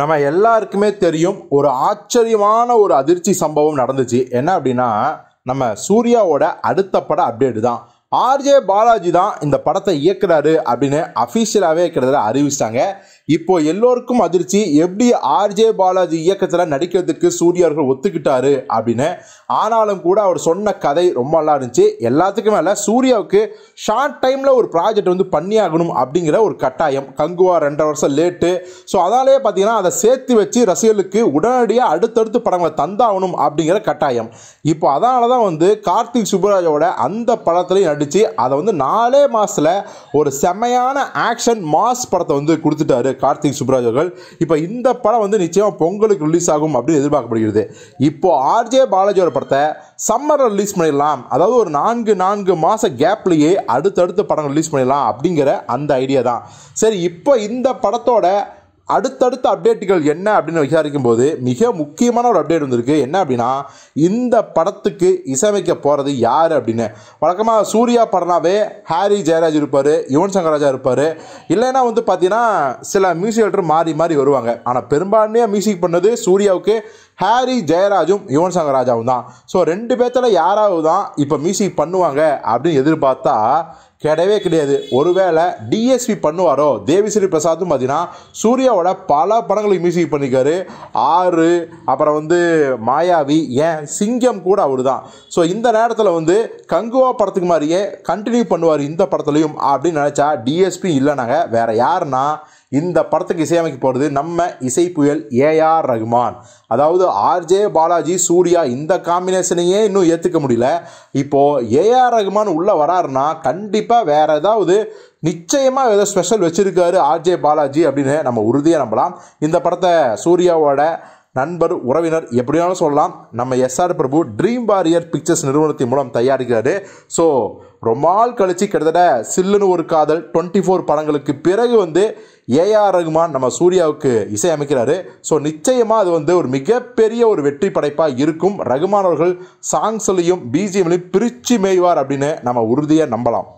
நம்ம எல்லாருக்குமே தெரியும் ஒரு ஆச்சரியமான ஒரு அதிர்ச்சி சம்பவம் நடந்துச்சு என்ன அப்படின்னா நம்ம சூர்யாவோட அடுத்த பட அப்டேட் தான் ஆர்ஜே பாலாஜி தான் இந்த படத்தை இயக்குறாரு அப்படின்னு அஃபீஷியலாகவே கிட்டத்தட்ட அறிவிச்சிட்டாங்க இப்போ எல்லோருக்கும் அதிர்ச்சி எப்படி ஆர்ஜே பாலாஜி இயக்கத்தில் நடிக்கிறதுக்கு சூர்யாவர்கள் ஒத்துக்கிட்டாரு அப்படின்னு ஆனாலும் கூட அவர் சொன்ன கதை ரொம்ப நல்லா இருந்துச்சு எல்லாத்துக்கும் மேலே சூர்யாவுக்கு ஷார்ட் டைமில் ஒரு ப்ராஜெக்ட் வந்து பண்ணியாகணும் அப்படிங்கிற ஒரு கட்டாயம் கங்குவா ரெண்டரை வருஷம் லேட்டு ஸோ அதனாலே பார்த்தீங்கன்னா அதை சேர்த்து வச்சு ரசிகர்களுக்கு உடனடியாக அடுத்தடுத்து படங்களை தந்தாகணும் அப்படிங்கிற கட்டாயம் இப்போ அதனால தான் வந்து கார்த்திக் சுப்ராஜோட அந்த படத்துலையும் நடித்து அதை வந்து நாலே மாதத்தில் ஒரு செமையான ஆக்ஷன் மாஸ் படத்தை வந்து கொடுத்துட்டாரு கார்த்திக் சுப்ராஜ் அவர்கள் இப்போ இந்த படம் வந்து நிச்சயமாக பொங்கலுக்கு ரிலீஸ் ஆகும் அப்படின்னு எதிர்பார்க்கப்படுகிறது இப்போது ஆர்ஜே பாலாஜியோட படத்தை சம்மரில் ரிலீஸ் பண்ணிடலாம் அதாவது ஒரு நான்கு நான்கு மாத கேப்லேயே அடுத்தடுத்த படம் ரிலீஸ் பண்ணிடலாம் அப்படிங்கிற அந்த ஐடியா தான் சரி இப்போ இந்த படத்தோட அடுத்தடுத்த அப்டேட்டுகள் என்ன அப்படின்னு விசாரிக்கும் போது மிக முக்கியமான ஒரு அப்டேட் வந்திருக்கு என்ன அப்படின்னா இந்த படத்துக்கு இசைமைக்க போகிறது யார் அப்படின்னு வழக்கமாக சூர்யா படம்னாவே ஹாரி ஜெயராஜ் இருப்பார் யுவன் சங்கர் ராஜா இருப்பார் இல்லைன்னா வந்து பார்த்தீங்கன்னா சில மியூசிக் மாறி மாறி வருவாங்க ஆனால் பெரும்பான்மையாக மியூசிக் பண்ணது சூர்யாவுக்கு ஹாரி ஜெயராஜும் யுவன் சங்கர் ராஜாவும் தான் ஸோ ரெண்டு பேர்த்தில் யாராவது தான் இப்போ மியூசிக் பண்ணுவாங்க அப்படின்னு எதிர்பார்த்தா கிடையவே கிடையாது ஒருவேளை டிஎஸ்பி பண்ணுவாரோ தேவிஸ்ரீ பிரசாத்தும் பார்த்தீங்கன்னா சூர்யாவோட பல படங்களுக்கு மியூசிக் பண்ணிக்காரு ஆறு அப்புறம் வந்து மாயாவி ஏன் சிங்கம் கூட அவர் தான் ஸோ இந்த நேரத்தில் வந்து கங்குவா படத்துக்கு மாதிரியே கண்டினியூ பண்ணுவார் இந்த படத்துலையும் அப்படின்னு நினச்சா டிஎஸ்பி இல்லைனாங்க வேறு யாருன்னா இந்த படத்துக்கு இசையமைக்க போகிறது நம்ம இசை புயல் ஏஆர் ரகுமான் அதாவது ஆர்ஜே பாலாஜி சூர்யா இந்த காம்பினேஷனையே இன்னும் ஏற்றுக்க முடியல இப்போது ஏஆர் ரகுமான் உள்ளே வராருன்னா கண்டிப்பாக வேறு ஏதாவது நிச்சயமாக ஏதோ ஸ்பெஷல் வச்சுருக்காரு ஆர்ஜே பாலாஜி அப்படின்னு நம்ம உறுதியாக நம்பலாம் இந்த படத்தை சூர்யாவோட நண்பர் உறவினர் எப்படினாலும் சொல்லலாம் நம்ம S R Prabhu dream warrior pictures நிறுவனத்தின் மூலம் தயாரிக்கிறாரு ஸோ ரொம்ப நாள் கழிச்சு கிட்டத்தட்ட சில்லுன்னு ஒரு காதல் டுவெண்ட்டி ஃபோர் படங்களுக்கு பிறகு வந்து ஏஆர் ரகுமான் நம்ம சூர்யாவுக்கு இசையமைக்கிறாரு ஸோ நிச்சயமாக அது வந்து ஒரு மிகப்பெரிய ஒரு வெற்றி படைப்பாக இருக்கும் ரகுமான் அவர்கள் சாங்ஸ்லையும் பிஜிஎம்லையும் பிரிச்சு மேய்வார் அப்படின்னு நம்ம உறுதியாக நம்பலாம்